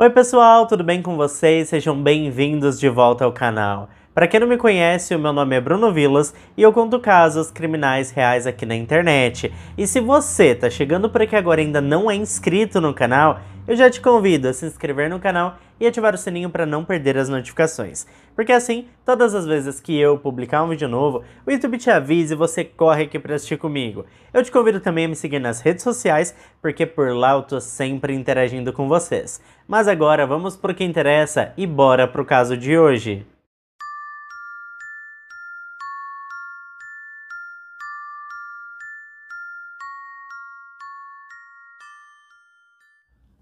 Oi pessoal, tudo bem com vocês? Sejam bem-vindos de volta ao canal. Para quem não me conhece, o meu nome é Bruno Vilas e eu conto casos criminais reais aqui na internet. E se você tá chegando por aqui agora e ainda não é inscrito no canal, eu já te convido a se inscrever no canal e ativar o sininho para não perder as notificações. Porque assim, todas as vezes que eu publicar um vídeo novo, o YouTube te avisa e você corre aqui para assistir comigo. Eu te convido também a me seguir nas redes sociais, porque por lá eu tô sempre interagindo com vocês. Mas agora vamos pro que interessa e bora pro caso de hoje.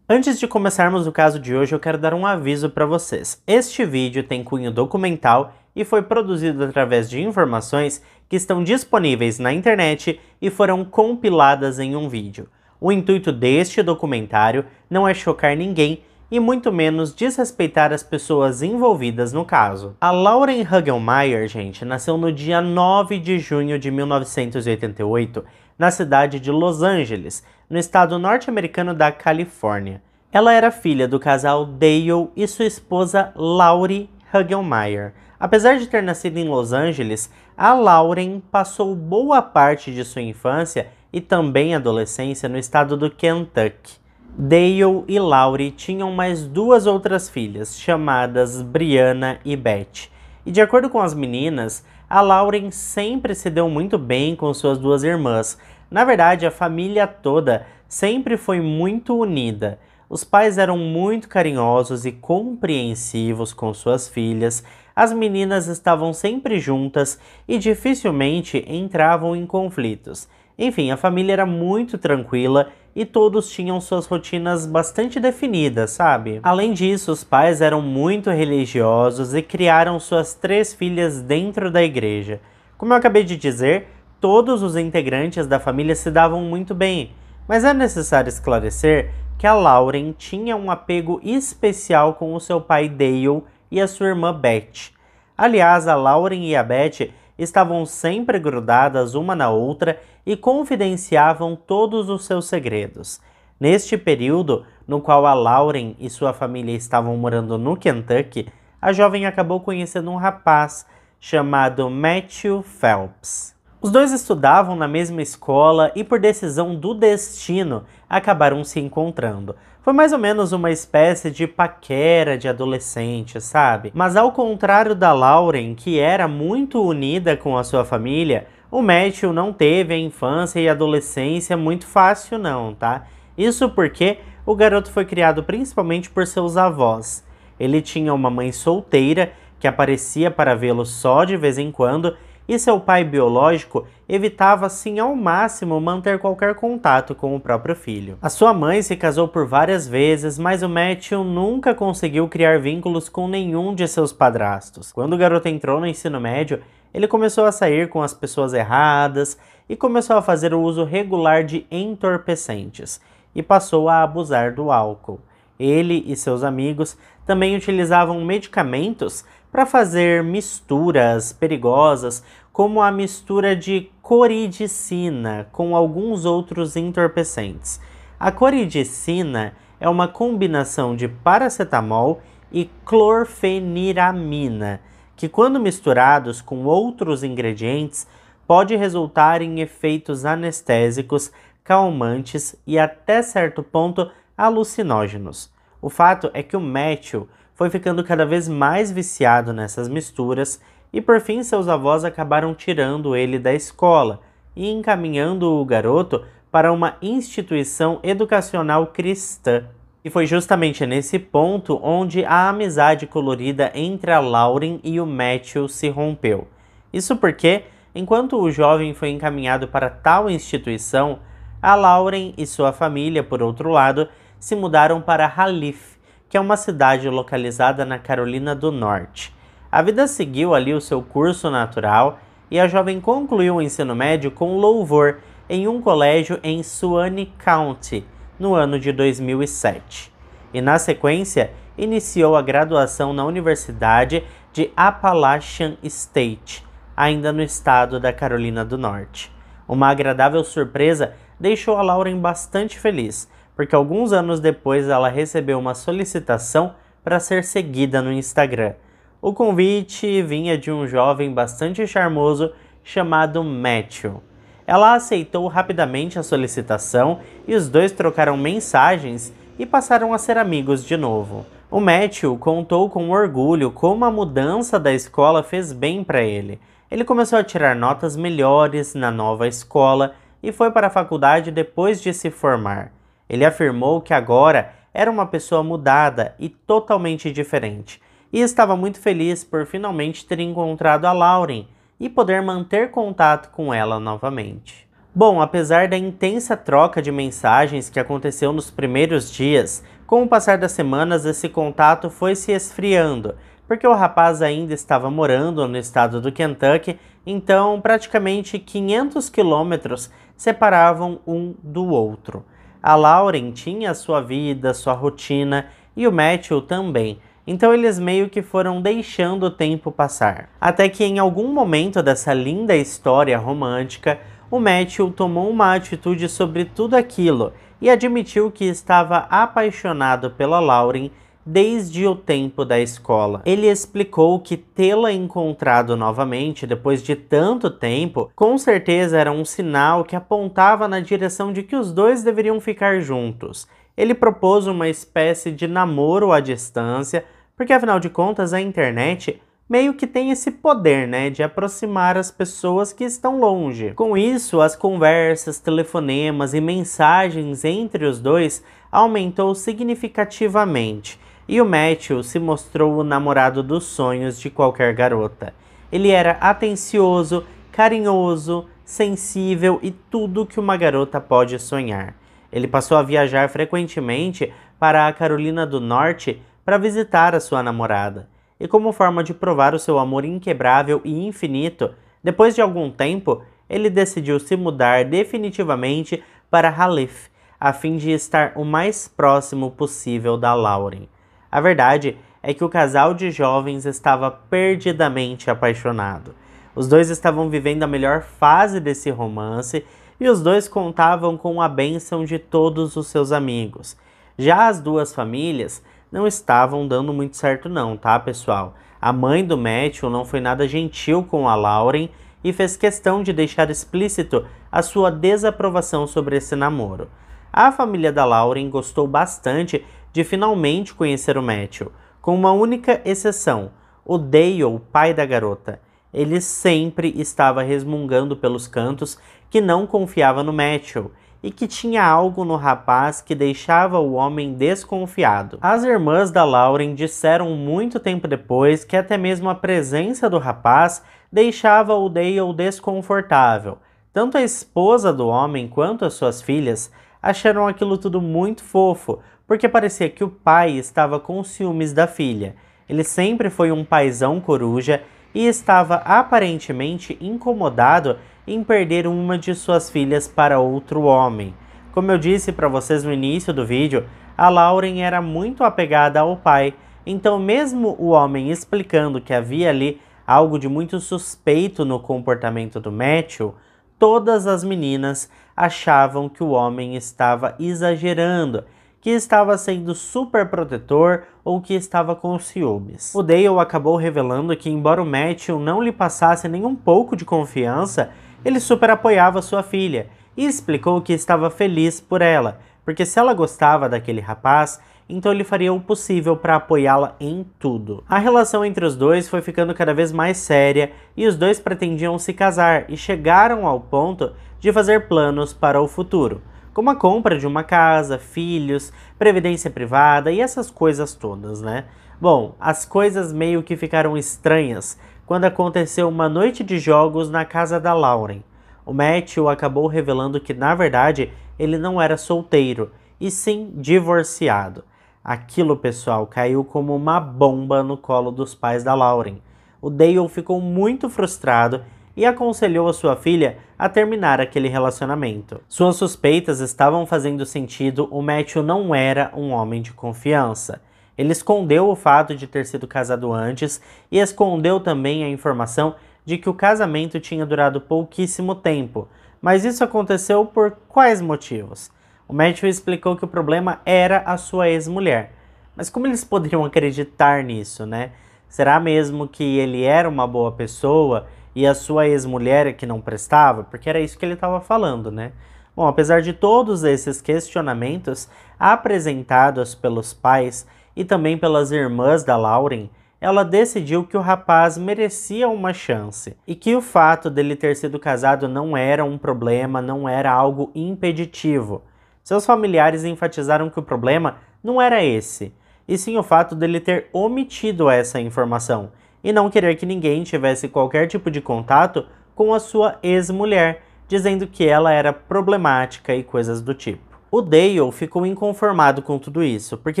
Antes de começarmos o caso de hoje, eu quero dar um aviso para vocês. Este vídeo tem cunho documental e foi produzido através de informações que estão disponíveis na internet e foram compiladas em um vídeo. O intuito deste documentário não é chocar ninguém e muito menos desrespeitar as pessoas envolvidas no caso. A Lauren Hagelmeier, gente, nasceu no dia 9 de junho de 1988 na cidade de Los Angeles, no estado norte-americano da Califórnia. Ela era filha do casal Dale e sua esposa Laurie Hugelmeyer. Apesar de ter nascido em Los Angeles, a Lauren passou boa parte de sua infância e também adolescência no estado do Kentucky. Dale e Laurie tinham mais duas outras filhas, chamadas Brianna e Beth. E de acordo com as meninas, a Lauren sempre se deu muito bem com suas duas irmãs. Na verdade, a família toda sempre foi muito unida. Os pais eram muito carinhosos e compreensivos com suas filhas, as meninas estavam sempre juntas e dificilmente entravam em conflitos. Enfim, a família era muito tranquila e todos tinham suas rotinas bastante definidas, sabe? Além disso, os pais eram muito religiosos e criaram suas três filhas dentro da igreja. Como eu acabei de dizer, todos os integrantes da família se davam muito bem, mas é necessário esclarecer que a Lauren tinha um apego especial com o seu pai Dale e a sua irmã Beth. Aliás, a Lauren e a Beth estavam sempre grudadas uma na outra e confidenciavam todos os seus segredos. Neste período, no qual a Lauren e sua família estavam morando no Kentucky, a jovem acabou conhecendo um rapaz chamado Matthew Phelps. Os dois estudavam na mesma escola e, por decisão do destino, acabaram se encontrando. Foi mais ou menos uma espécie de paquera de adolescente, sabe? Mas ao contrário da Lauren, que era muito unida com a sua família, o Matthew não teve a infância e adolescência muito fácil não, tá? Isso porque o garoto foi criado principalmente por seus avós. Ele tinha uma mãe solteira que aparecia para vê-lo só de vez em quando e seu pai biológico evitava assim ao máximo manter qualquer contato com o próprio filho. A sua mãe se casou por várias vezes, mas o Matthew nunca conseguiu criar vínculos com nenhum de seus padrastos. Quando o garoto entrou no ensino médio, ele começou a sair com as pessoas erradas e começou a fazer o uso regular de entorpecentes e passou a abusar do álcool. Ele e seus amigos também utilizavam medicamentos para fazer misturas perigosas, como a mistura de coridicina com alguns outros entorpecentes. A coridicina é uma combinação de paracetamol e clorfeniramina que, quando misturados com outros ingredientes, pode resultar em efeitos anestésicos, calmantes e até certo ponto alucinógenos. O fato é que o Matthew foi ficando cada vez mais viciado nessas misturas e por fim seus avós acabaram tirando ele da escola e encaminhando o garoto para uma instituição educacional cristã. E foi justamente nesse ponto onde a amizade colorida entre a Lauren e o Matthew se rompeu. Isso porque, enquanto o jovem foi encaminhado para tal instituição, a Lauren e sua família, por outro lado, se mudaram para Halif, que é uma cidade localizada na Carolina do Norte. A vida seguiu ali o seu curso natural e a jovem concluiu o ensino médio com louvor em um colégio em Suwannee County, no ano de 2007 e, na sequência, iniciou a graduação na Universidade de Appalachian State, ainda no estado da Carolina do Norte. Uma agradável surpresa deixou a Lauren bastante feliz, porque alguns anos depois ela recebeu uma solicitação para ser seguida no Instagram. O convite vinha de um jovem bastante charmoso chamado Matthew. Ela aceitou rapidamente a solicitação e os dois trocaram mensagens e passaram a ser amigos de novo. O Matthew contou com orgulho como a mudança da escola fez bem para ele. Ele começou a tirar notas melhores na nova escola e foi para a faculdade depois de se formar. Ele afirmou que agora era uma pessoa mudada e totalmente diferente, e estava muito feliz por finalmente ter encontrado a Lauren, e poder manter contato com ela novamente. Bom, apesar da intensa troca de mensagens que aconteceu nos primeiros dias, com o passar das semanas esse contato foi se esfriando, porque o rapaz ainda estava morando no estado do Kentucky, então praticamente 500 quilômetros separavam um do outro. A Lauren tinha sua vida, sua rotina e o Matthew também. Então eles meio que foram deixando o tempo passar. Até que em algum momento dessa linda história romântica, o Matthew tomou uma atitude sobre tudo aquilo e admitiu que estava apaixonado pela Lauren desde o tempo da escola. Ele explicou que tê-la encontrado novamente depois de tanto tempo, com certeza era um sinal que apontava na direção de que os dois deveriam ficar juntos. Ele propôs uma espécie de namoro à distância porque afinal de contas, a internet meio que tem esse poder, né, de aproximar as pessoas que estão longe. Com isso, as conversas, telefonemas e mensagens entre os dois aumentou significativamente, e o Matthew se mostrou o namorado dos sonhos de qualquer garota. Ele era atencioso, carinhoso, sensível e tudo que uma garota pode sonhar. Ele passou a viajar frequentemente para a Carolina do Norte para visitar a sua namorada, e como forma de provar o seu amor inquebrável e infinito, depois de algum tempo, ele decidiu se mudar definitivamente para Halif, a fim de estar o mais próximo possível da Lauren. A verdade é que o casal de jovens estava perdidamente apaixonado. Os dois estavam vivendo a melhor fase desse romance e os dois contavam com a bênção de todos os seus amigos. Já as duas famílias não estavam dando muito certo não, tá, pessoal? A mãe do Matthew não foi nada gentil com a Lauren e fez questão de deixar explícito a sua desaprovação sobre esse namoro. A família da Lauren gostou bastante de finalmente conhecer o Matthew, com uma única exceção, o Dale, o pai da garota. Ele sempre estava resmungando pelos cantos que não confiava no Matthew e que tinha algo no rapaz que deixava o homem desconfiado. As irmãs da Lauren disseram muito tempo depois que até mesmo a presença do rapaz deixava o Dale desconfortável. Tanto a esposa do homem quanto as suas filhas acharam aquilo tudo muito fofo, porque parecia que o pai estava com ciúmes da filha. Ele sempre foi um paizão coruja e estava aparentemente incomodado em perder uma de suas filhas para outro homem. Como eu disse para vocês no início do vídeo, a Lauren era muito apegada ao pai, então mesmo o homem explicando que havia ali algo de muito suspeito no comportamento do Matthew, todas as meninas achavam que o homem estava exagerando, que estava sendo super protetor ou que estava com ciúmes. O Dale acabou revelando que, embora o Matthew não lhe passasse nem um pouco de confiança, ele super apoiava sua filha e explicou que estava feliz por ela, porque se ela gostava daquele rapaz, então ele faria o possível para apoiá-la em tudo. A relação entre os dois foi ficando cada vez mais séria e os dois pretendiam se casar e chegaram ao ponto de fazer planos para o futuro, como a compra de uma casa, filhos, previdência privada e essas coisas todas, né? Bom, as coisas meio que ficaram estranhas quando aconteceu uma noite de jogos na casa da Lauren. O Matthew acabou revelando que, na verdade, ele não era solteiro, e sim divorciado. Aquilo, pessoal, caiu como uma bomba no colo dos pais da Lauren. O Dale ficou muito frustrado e aconselhou a sua filha a terminar aquele relacionamento. Suas suspeitas estavam fazendo sentido, o Matthew não era um homem de confiança. Ele escondeu o fato de ter sido casado antes e escondeu também a informação de que o casamento tinha durado pouquíssimo tempo. Mas isso aconteceu por quais motivos? O Matthew explicou que o problema era a sua ex-mulher. Mas como eles poderiam acreditar nisso, né? Será mesmo que ele era uma boa pessoa e a sua ex-mulher é que não prestava? Porque era isso que ele estava falando, né? Bom, apesar de todos esses questionamentos apresentados pelos pais e também pelas irmãs da Lauren, ela decidiu que o rapaz merecia uma chance e que o fato dele ter sido casado não era um problema, não era algo impeditivo. Seus familiares enfatizaram que o problema não era esse, e sim o fato dele ter omitido essa informação e não querer que ninguém tivesse qualquer tipo de contato com a sua ex-mulher, dizendo que ela era problemática e coisas do tipo. O Dale ficou inconformado com tudo isso, porque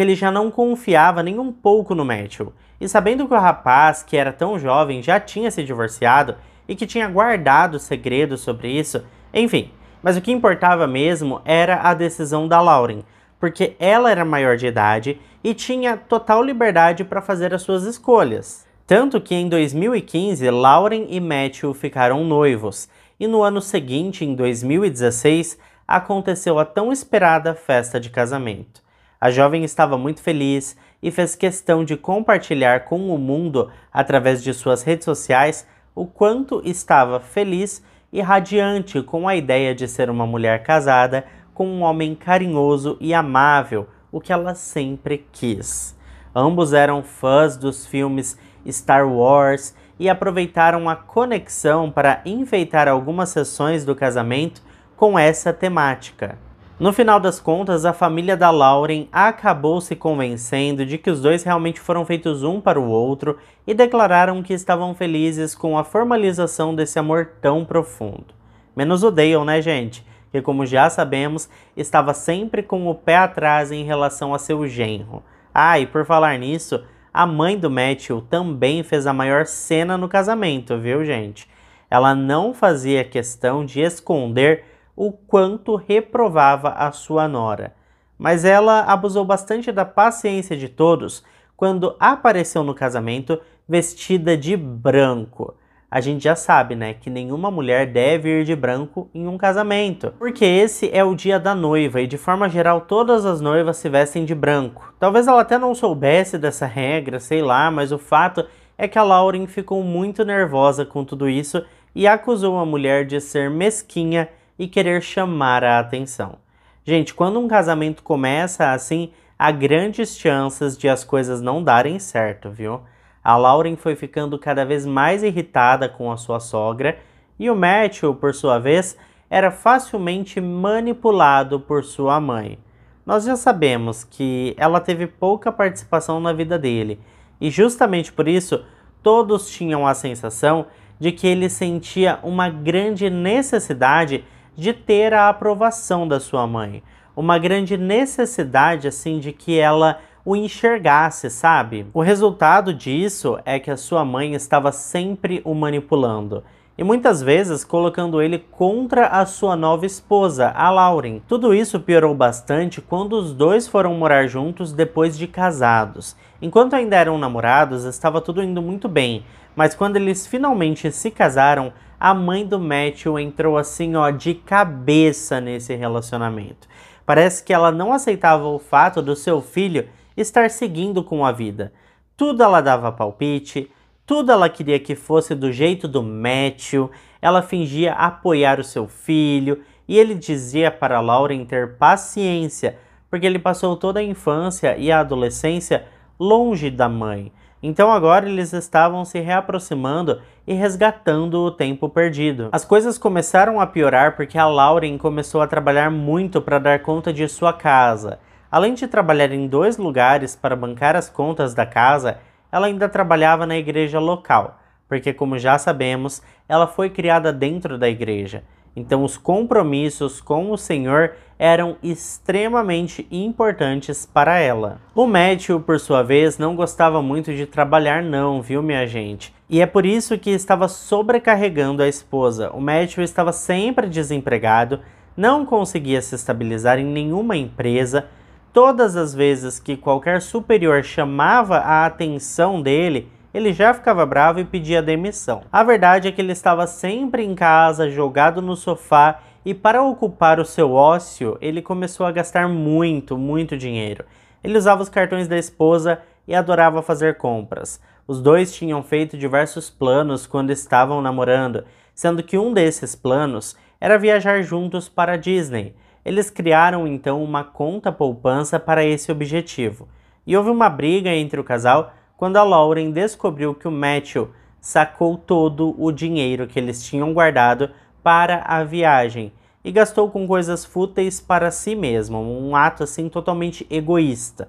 ele já não confiava nem um pouco no Matthew, e sabendo que o rapaz, que era tão jovem, já tinha se divorciado e que tinha guardado segredos sobre isso, enfim. Mas o que importava mesmo era a decisão da Lauren, porque ela era maior de idade e tinha total liberdade para fazer as suas escolhas. Tanto que em 2015, Lauren e Matthew ficaram noivos, e no ano seguinte, em 2016, aconteceu a tão esperada festa de casamento. A jovem estava muito feliz e fez questão de compartilhar com o mundo, através de suas redes sociais, o quanto estava feliz e radiante com a ideia de ser uma mulher casada com um homem carinhoso e amável, o que ela sempre quis. Ambos eram fãs dos filmes Star Wars e aproveitaram a conexão para enfeitar algumas sessões do casamento com essa temática. No final das contas, a família da Lauren acabou se convencendo de que os dois realmente foram feitos um para o outro e declararam que estavam felizes com a formalização desse amor tão profundo. Menos o Dale, né, gente? Que, como já sabemos, estava sempre com o pé atrás em relação a seu genro. Ah, e por falar nisso, a mãe do Matthew também fez a maior cena no casamento, viu, gente? Ela não fazia questão de esconder o quanto reprovava a sua nora. Mas ela abusou bastante da paciência de todos quando apareceu no casamento vestida de branco. A gente já sabe, né, que nenhuma mulher deve ir de branco em um casamento, porque esse é o dia da noiva e de forma geral todas as noivas se vestem de branco. Talvez ela até não soubesse dessa regra, sei lá, mas o fato é que a Lauren ficou muito nervosa com tudo isso e acusou a mulher de ser mesquinha e querer chamar a atenção. Gente, quando um casamento começa assim, há grandes chances de as coisas não darem certo, viu? A Lauren foi ficando cada vez mais irritada com a sua sogra e o Matthew, por sua vez, era facilmente manipulado por sua mãe. Nós já sabemos que ela teve pouca participação na vida dele e, justamente por isso, todos tinham a sensação de que ele sentia uma grande necessidade de ter a aprovação da sua mãe. Uma grande necessidade, assim, de que ela o enxergasse, sabe? O resultado disso é que a sua mãe estava sempre o manipulando. E muitas vezes colocando ele contra a sua nova esposa, a Lauren. Tudo isso piorou bastante quando os dois foram morar juntos depois de casados. Enquanto ainda eram namorados, estava tudo indo muito bem, mas quando eles finalmente se casaram, a mãe do Matthew entrou assim, ó, de cabeça nesse relacionamento. Parece que ela não aceitava o fato do seu filho estar seguindo com a vida. Tudo ela dava palpite, tudo ela queria que fosse do jeito do Matthew, ela fingia apoiar o seu filho e ele dizia para Lauren ter paciência, porque ele passou toda a infância e a adolescência longe da mãe. Então agora eles estavam se reaproximando e resgatando o tempo perdido. As coisas começaram a piorar porque a Lauren começou a trabalhar muito para dar conta de sua casa. Além de trabalhar em dois lugares para bancar as contas da casa, ela ainda trabalhava na igreja local, porque, como já sabemos, ela foi criada dentro da igreja. Então, os compromissos com o Senhor eram extremamente importantes para ela. O Matthew, por sua vez, não gostava muito de trabalhar, não, viu, minha gente? E é por isso que estava sobrecarregando a esposa. O Matthew estava sempre desempregado, não conseguia se estabilizar em nenhuma empresa. Todas as vezes que qualquer superior chamava a atenção dele, ele já ficava bravo e pedia demissão. A verdade é que ele estava sempre em casa, jogado no sofá, e para ocupar o seu ócio, ele começou a gastar muito, muito dinheiro. Ele usava os cartões da esposa e adorava fazer compras. Os dois tinham feito diversos planos quando estavam namorando, sendo que um desses planos era viajar juntos para a Disney. Eles criaram então uma conta poupança para esse objetivo. E houve uma briga entre o casal quando a Lauren descobriu que o Matthew sacou todo o dinheiro que eles tinham guardado para a viagem e gastou com coisas fúteis para si mesmo, um ato assim totalmente egoísta.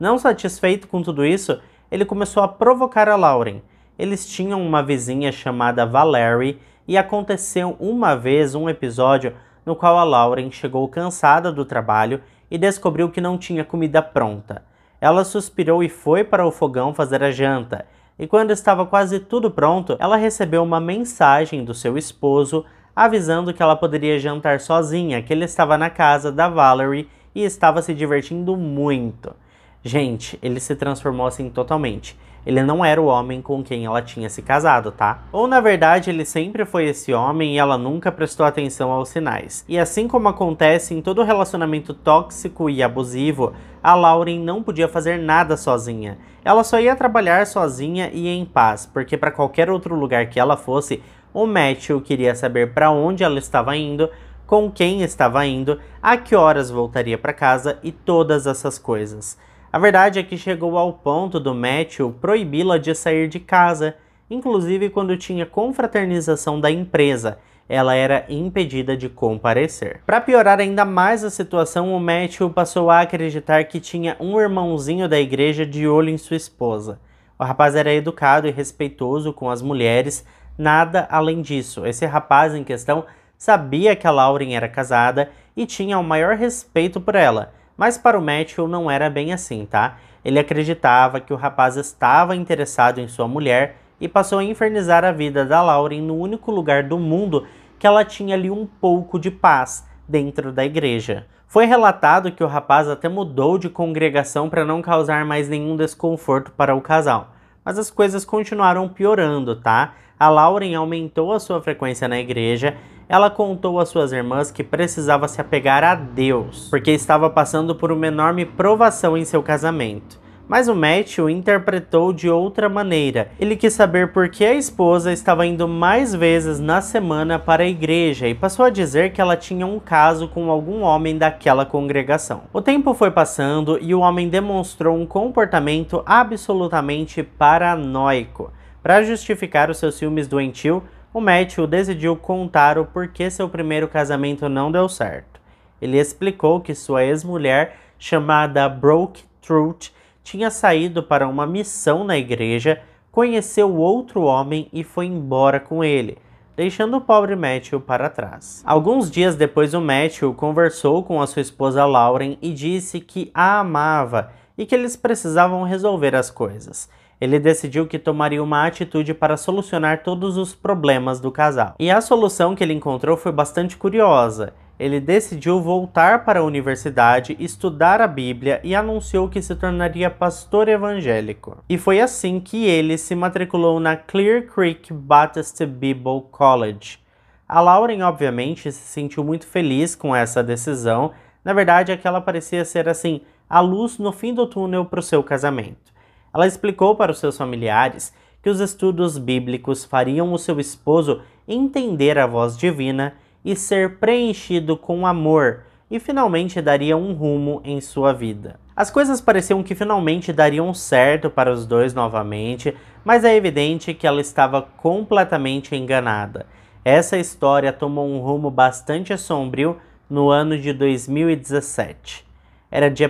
Não satisfeito com tudo isso, ele começou a provocar a Lauren. Eles tinham uma vizinha chamada Valerie e aconteceu uma vez um episódio no qual a Lauren chegou cansada do trabalho e descobriu que não tinha comida pronta. Ela suspirou e foi para o fogão fazer a janta. E quando estava quase tudo pronto, ela recebeu uma mensagem do seu esposo avisando que ela poderia jantar sozinha, que ele estava na casa da Valerie e estava se divertindo muito. Gente, ele se transformou assim totalmente ele não era o homem com quem ela tinha se casado, tá? Ou na verdade ele sempre foi esse homem e ela nunca prestou atenção aos sinais. E assim como acontece em todo relacionamento tóxico e abusivo, a Lauren não podia fazer nada sozinha. Ela só ia trabalhar sozinha e em paz, porque para qualquer outro lugar que ela fosse, o Matthew queria saber para onde ela estava indo, com quem estava indo, a que horas voltaria para casa e todas essas coisas. A verdade é que chegou ao ponto do Matthew proibi-la de sair de casa, inclusive quando tinha confraternização da empresa. Ela era impedida de comparecer. Para piorar ainda mais a situação, o Matthew passou a acreditar que tinha um irmãozinho da igreja de olho em sua esposa. O rapaz era educado e respeitoso com as mulheres, nada além disso. Esse rapaz em questão sabia que a Lauren era casada e tinha o maior respeito por ela mas para o Matthew não era bem assim, tá? Ele acreditava que o rapaz estava interessado em sua mulher e passou a infernizar a vida da Lauren no único lugar do mundo que ela tinha ali um pouco de paz, dentro da igreja. Foi relatado que o rapaz até mudou de congregação para não causar mais nenhum desconforto para o casal. Mas as coisas continuaram piorando, tá? A Lauren aumentou a sua frequência na igreja ela contou às suas irmãs que precisava se apegar a Deus, porque estava passando por uma enorme provação em seu casamento. Mas o Matthew o interpretou de outra maneira. Ele quis saber por que a esposa estava indo mais vezes na semana para a igreja e passou a dizer que ela tinha um caso com algum homem daquela congregação. O tempo foi passando e o homem demonstrou um comportamento absolutamente paranoico. Para justificar os seus filmes doentio, o Matthew decidiu contar o porquê seu primeiro casamento não deu certo. Ele explicou que sua ex-mulher, chamada Brooke Trout, tinha saído para uma missão na igreja, conheceu outro homem e foi embora com ele, deixando o pobre Matthew para trás. Alguns dias depois, o Matthew conversou com a sua esposa Lauren e disse que a amava e que eles precisavam resolver as coisas ele decidiu que tomaria uma atitude para solucionar todos os problemas do casal. E a solução que ele encontrou foi bastante curiosa. Ele decidiu voltar para a universidade, estudar a Bíblia e anunciou que se tornaria pastor evangélico. E foi assim que ele se matriculou na Clear Creek Baptist Bible College. A Lauren, obviamente, se sentiu muito feliz com essa decisão. Na verdade, aquela parecia ser assim a luz no fim do túnel para o seu casamento. Ela explicou para os seus familiares que os estudos bíblicos fariam o seu esposo entender a voz divina e ser preenchido com amor e finalmente daria um rumo em sua vida. As coisas pareciam que finalmente dariam certo para os dois novamente, mas é evidente que ela estava completamente enganada. Essa história tomou um rumo bastante sombrio no ano de 2017. Era dia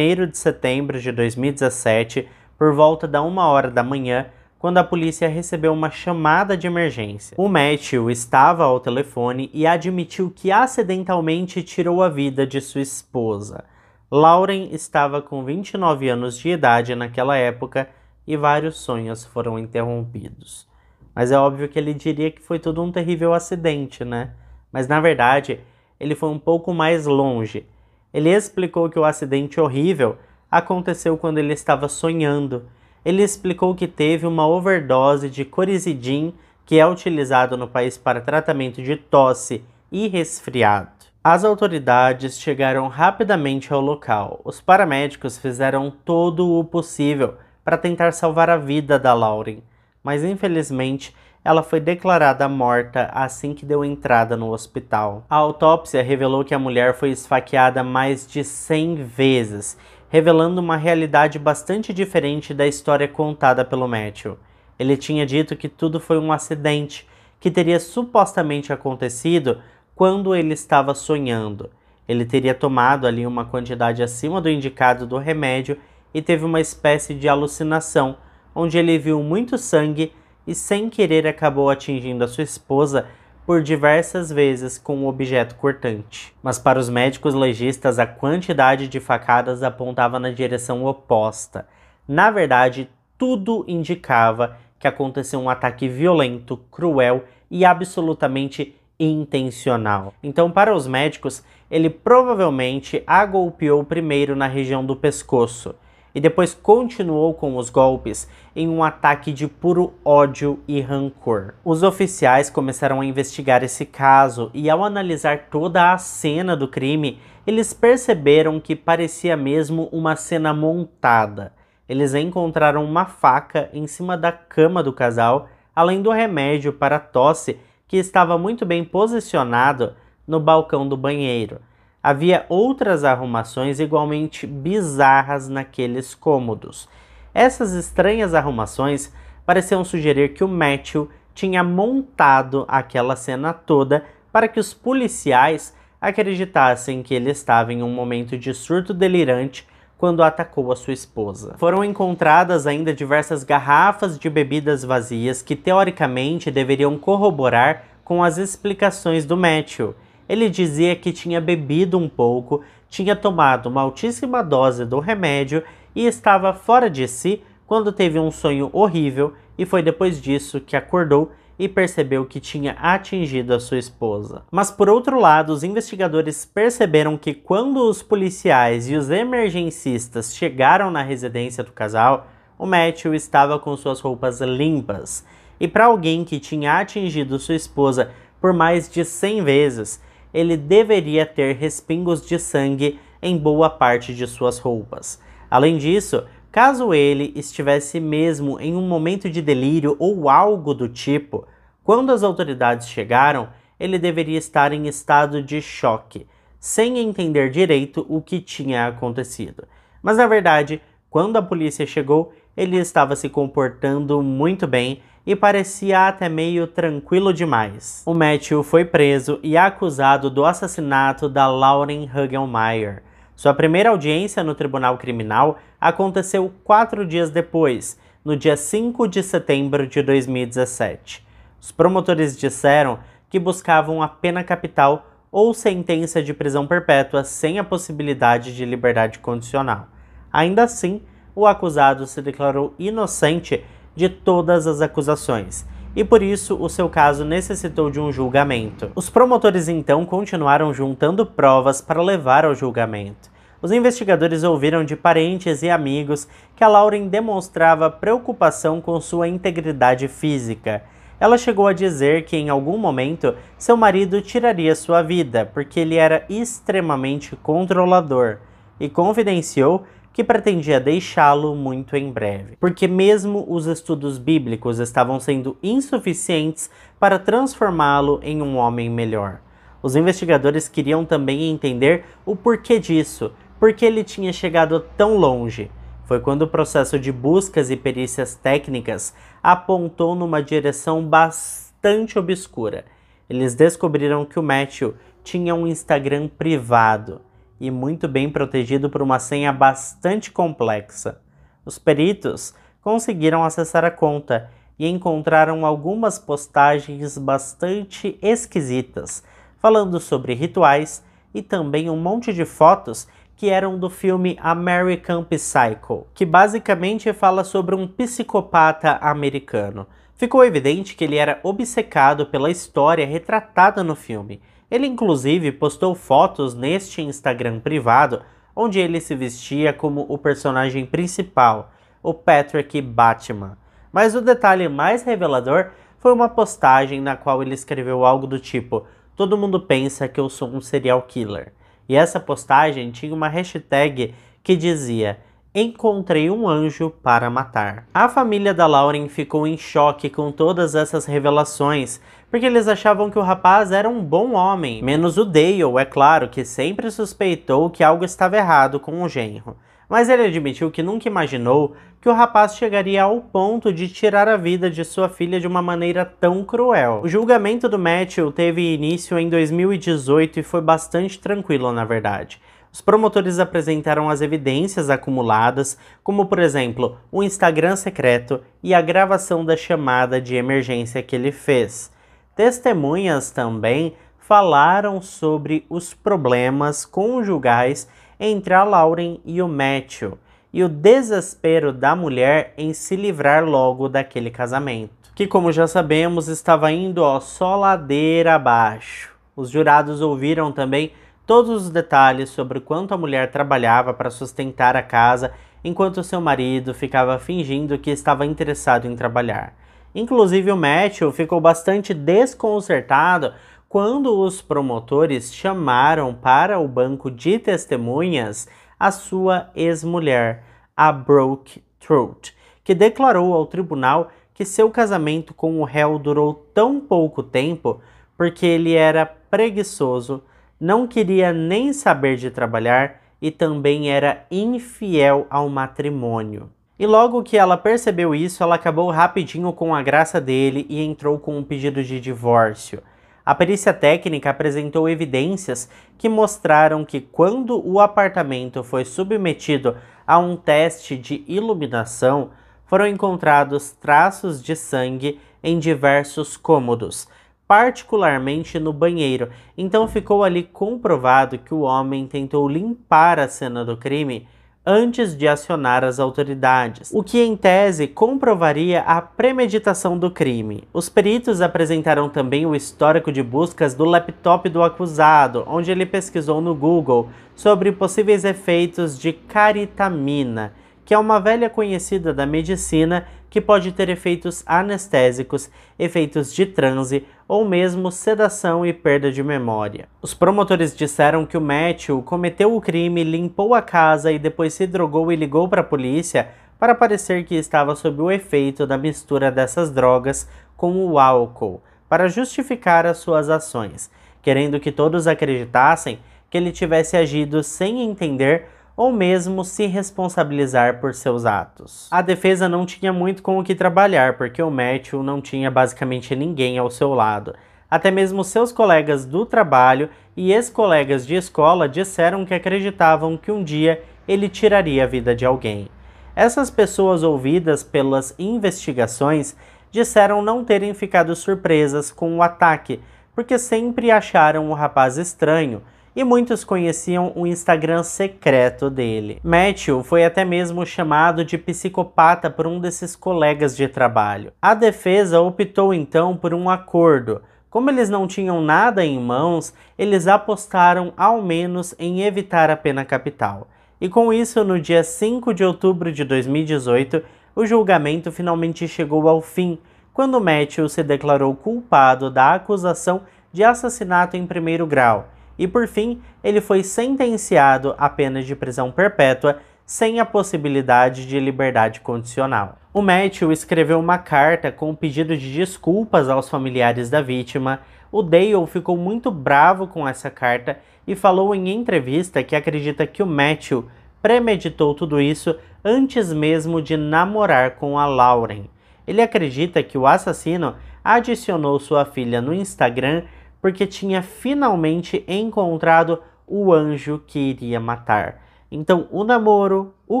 1 de setembro de 2017 por volta da uma hora da manhã, quando a polícia recebeu uma chamada de emergência. O Matthew estava ao telefone e admitiu que acidentalmente tirou a vida de sua esposa. Lauren estava com 29 anos de idade naquela época e vários sonhos foram interrompidos. Mas é óbvio que ele diria que foi tudo um terrível acidente, né? Mas na verdade, ele foi um pouco mais longe. Ele explicou que o acidente horrível aconteceu quando ele estava sonhando. Ele explicou que teve uma overdose de corizidin, que é utilizado no país para tratamento de tosse e resfriado. As autoridades chegaram rapidamente ao local. Os paramédicos fizeram todo o possível para tentar salvar a vida da Lauren, mas infelizmente ela foi declarada morta assim que deu entrada no hospital. A autópsia revelou que a mulher foi esfaqueada mais de 100 vezes revelando uma realidade bastante diferente da história contada pelo Matthew. Ele tinha dito que tudo foi um acidente que teria supostamente acontecido quando ele estava sonhando. Ele teria tomado ali uma quantidade acima do indicado do remédio e teve uma espécie de alucinação, onde ele viu muito sangue e sem querer acabou atingindo a sua esposa por diversas vezes com um objeto cortante. Mas para os médicos legistas, a quantidade de facadas apontava na direção oposta. Na verdade, tudo indicava que aconteceu um ataque violento, cruel e absolutamente intencional. Então, para os médicos, ele provavelmente a golpeou primeiro na região do pescoço, e depois continuou com os golpes em um ataque de puro ódio e rancor. Os oficiais começaram a investigar esse caso e, ao analisar toda a cena do crime, eles perceberam que parecia mesmo uma cena montada. Eles encontraram uma faca em cima da cama do casal, além do remédio para tosse que estava muito bem posicionado no balcão do banheiro. Havia outras arrumações igualmente bizarras naqueles cômodos. Essas estranhas arrumações pareciam sugerir que o Matthew tinha montado aquela cena toda para que os policiais acreditassem que ele estava em um momento de surto delirante quando atacou a sua esposa. Foram encontradas ainda diversas garrafas de bebidas vazias que teoricamente deveriam corroborar com as explicações do Matthew, ele dizia que tinha bebido um pouco, tinha tomado uma altíssima dose do remédio e estava fora de si quando teve um sonho horrível e foi depois disso que acordou e percebeu que tinha atingido a sua esposa. Mas por outro lado, os investigadores perceberam que quando os policiais e os emergencistas chegaram na residência do casal, o Matthew estava com suas roupas limpas. E para alguém que tinha atingido sua esposa por mais de 100 vezes, ele deveria ter respingos de sangue em boa parte de suas roupas. Além disso, caso ele estivesse mesmo em um momento de delírio ou algo do tipo, quando as autoridades chegaram, ele deveria estar em estado de choque, sem entender direito o que tinha acontecido. Mas na verdade, quando a polícia chegou, ele estava se comportando muito bem e parecia até meio tranquilo demais. O Matthew foi preso e acusado do assassinato da Lauren Huggelmeyer. Sua primeira audiência no tribunal criminal aconteceu quatro dias depois, no dia 5 de setembro de 2017. Os promotores disseram que buscavam a pena capital ou sentença de prisão perpétua sem a possibilidade de liberdade condicional. Ainda assim, o acusado se declarou inocente de todas as acusações e por isso o seu caso necessitou de um julgamento. Os promotores então continuaram juntando provas para levar ao julgamento. Os investigadores ouviram de parentes e amigos que a Lauren demonstrava preocupação com sua integridade física. Ela chegou a dizer que em algum momento seu marido tiraria sua vida porque ele era extremamente controlador e confidenciou que pretendia deixá-lo muito em breve, porque mesmo os estudos bíblicos estavam sendo insuficientes para transformá-lo em um homem melhor. Os investigadores queriam também entender o porquê disso, porque ele tinha chegado tão longe. Foi quando o processo de buscas e perícias técnicas apontou numa direção bastante obscura. Eles descobriram que o Matthew tinha um Instagram privado e muito bem protegido por uma senha bastante complexa. Os peritos conseguiram acessar a conta e encontraram algumas postagens bastante esquisitas, falando sobre rituais e também um monte de fotos que eram do filme American Psycho, que basicamente fala sobre um psicopata americano. Ficou evidente que ele era obcecado pela história retratada no filme ele inclusive postou fotos neste Instagram privado onde ele se vestia como o personagem principal, o Patrick Batman. Mas o detalhe mais revelador foi uma postagem na qual ele escreveu algo do tipo: Todo mundo pensa que eu sou um serial killer. E essa postagem tinha uma hashtag que dizia Encontrei um anjo para matar. A família da Lauren ficou em choque com todas essas revelações, porque eles achavam que o rapaz era um bom homem, menos o Dale, é claro, que sempre suspeitou que algo estava errado com o genro. Mas ele admitiu que nunca imaginou que o rapaz chegaria ao ponto de tirar a vida de sua filha de uma maneira tão cruel. O julgamento do Matthew teve início em 2018 e foi bastante tranquilo, na verdade os promotores apresentaram as evidências acumuladas, como por exemplo o Instagram secreto e a gravação da chamada de emergência que ele fez. Testemunhas também falaram sobre os problemas conjugais entre a Lauren e o Matthew e o desespero da mulher em se livrar logo daquele casamento, que como já sabemos estava indo ó, só ladeira abaixo. Os jurados ouviram também todos os detalhes sobre quanto a mulher trabalhava para sustentar a casa enquanto seu marido ficava fingindo que estava interessado em trabalhar. Inclusive, o Matthew ficou bastante desconcertado quando os promotores chamaram para o banco de testemunhas a sua ex-mulher, a Brooke Trout, que declarou ao tribunal que seu casamento com o réu durou tão pouco tempo porque ele era preguiçoso não queria nem saber de trabalhar e também era infiel ao matrimônio. E logo que ela percebeu isso, ela acabou rapidinho com a graça dele e entrou com um pedido de divórcio. A perícia técnica apresentou evidências que mostraram que quando o apartamento foi submetido a um teste de iluminação, foram encontrados traços de sangue em diversos cômodos, particularmente no banheiro. Então ficou ali comprovado que o homem tentou limpar a cena do crime antes de acionar as autoridades, o que em tese comprovaria a premeditação do crime. Os peritos apresentaram também o histórico de buscas do laptop do acusado, onde ele pesquisou no Google sobre possíveis efeitos de caritamina, que é uma velha conhecida da medicina que pode ter efeitos anestésicos, efeitos de transe ou mesmo sedação e perda de memória. Os promotores disseram que o Matthew cometeu o crime, limpou a casa e depois se drogou e ligou para a polícia para parecer que estava sob o efeito da mistura dessas drogas com o álcool, para justificar as suas ações, querendo que todos acreditassem que ele tivesse agido sem entender ou mesmo se responsabilizar por seus atos. A defesa não tinha muito com o que trabalhar, porque o Matthew não tinha basicamente ninguém ao seu lado. Até mesmo seus colegas do trabalho e ex-colegas de escola disseram que acreditavam que um dia ele tiraria a vida de alguém. Essas pessoas ouvidas pelas investigações disseram não terem ficado surpresas com o ataque, porque sempre acharam o rapaz estranho, e muitos conheciam o Instagram secreto dele. Matthew foi até mesmo chamado de psicopata por um desses colegas de trabalho. A defesa optou então por um acordo. Como eles não tinham nada em mãos, eles apostaram ao menos em evitar a pena capital. E com isso, no dia 5 de outubro de 2018, o julgamento finalmente chegou ao fim, quando Matthew se declarou culpado da acusação de assassinato em primeiro grau e, por fim, ele foi sentenciado à pena de prisão perpétua sem a possibilidade de liberdade condicional. O Matthew escreveu uma carta com um pedido de desculpas aos familiares da vítima. O Dale ficou muito bravo com essa carta e falou em entrevista que acredita que o Matthew premeditou tudo isso antes mesmo de namorar com a Lauren. Ele acredita que o assassino adicionou sua filha no Instagram porque tinha finalmente encontrado o anjo que iria matar. Então, o namoro, o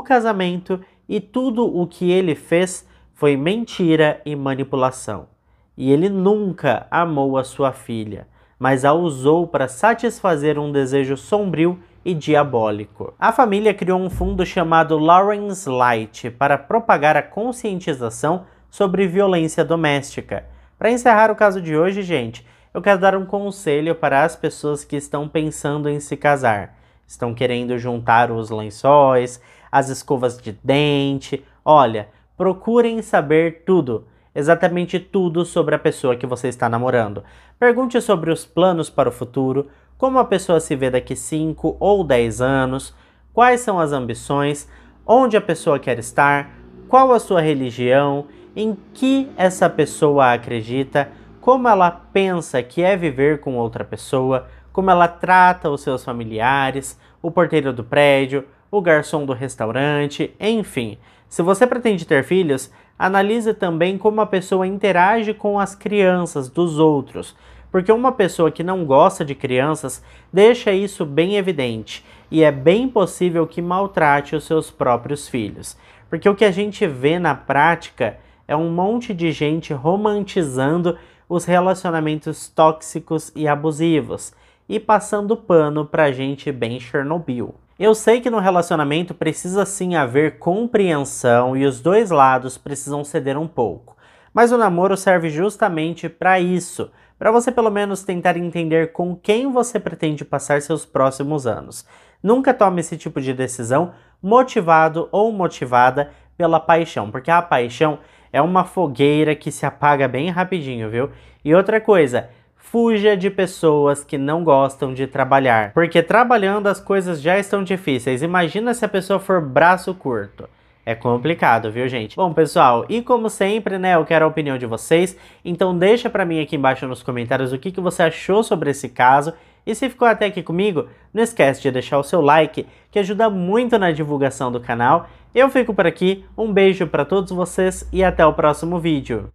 casamento e tudo o que ele fez foi mentira e manipulação. E ele nunca amou a sua filha, mas a usou para satisfazer um desejo sombrio e diabólico. A família criou um fundo chamado Lawrence Light para propagar a conscientização sobre violência doméstica. Para encerrar o caso de hoje, gente, eu quero dar um conselho para as pessoas que estão pensando em se casar. Estão querendo juntar os lençóis, as escovas de dente. Olha, procurem saber tudo, exatamente tudo sobre a pessoa que você está namorando. Pergunte sobre os planos para o futuro, como a pessoa se vê daqui 5 ou 10 anos, quais são as ambições, onde a pessoa quer estar, qual a sua religião, em que essa pessoa acredita como ela pensa que é viver com outra pessoa, como ela trata os seus familiares, o porteiro do prédio, o garçom do restaurante, enfim. Se você pretende ter filhos, analise também como a pessoa interage com as crianças dos outros, porque uma pessoa que não gosta de crianças deixa isso bem evidente e é bem possível que maltrate os seus próprios filhos. Porque o que a gente vê na prática é um monte de gente romantizando os relacionamentos tóxicos e abusivos e passando pano pra gente bem Chernobyl. Eu sei que no relacionamento precisa sim haver compreensão e os dois lados precisam ceder um pouco, mas o namoro serve justamente para isso, para você pelo menos tentar entender com quem você pretende passar seus próximos anos. Nunca tome esse tipo de decisão motivado ou motivada pela paixão, porque a paixão é uma fogueira que se apaga bem rapidinho, viu? E outra coisa, fuja de pessoas que não gostam de trabalhar, porque trabalhando as coisas já estão difíceis. Imagina se a pessoa for braço curto. É complicado, viu, gente? Bom, pessoal, e como sempre, né, eu quero a opinião de vocês. Então deixa para mim aqui embaixo nos comentários o que, que você achou sobre esse caso e se ficou até aqui comigo, não esquece de deixar o seu like, que ajuda muito na divulgação do canal. Eu fico por aqui, um beijo para todos vocês e até o próximo vídeo.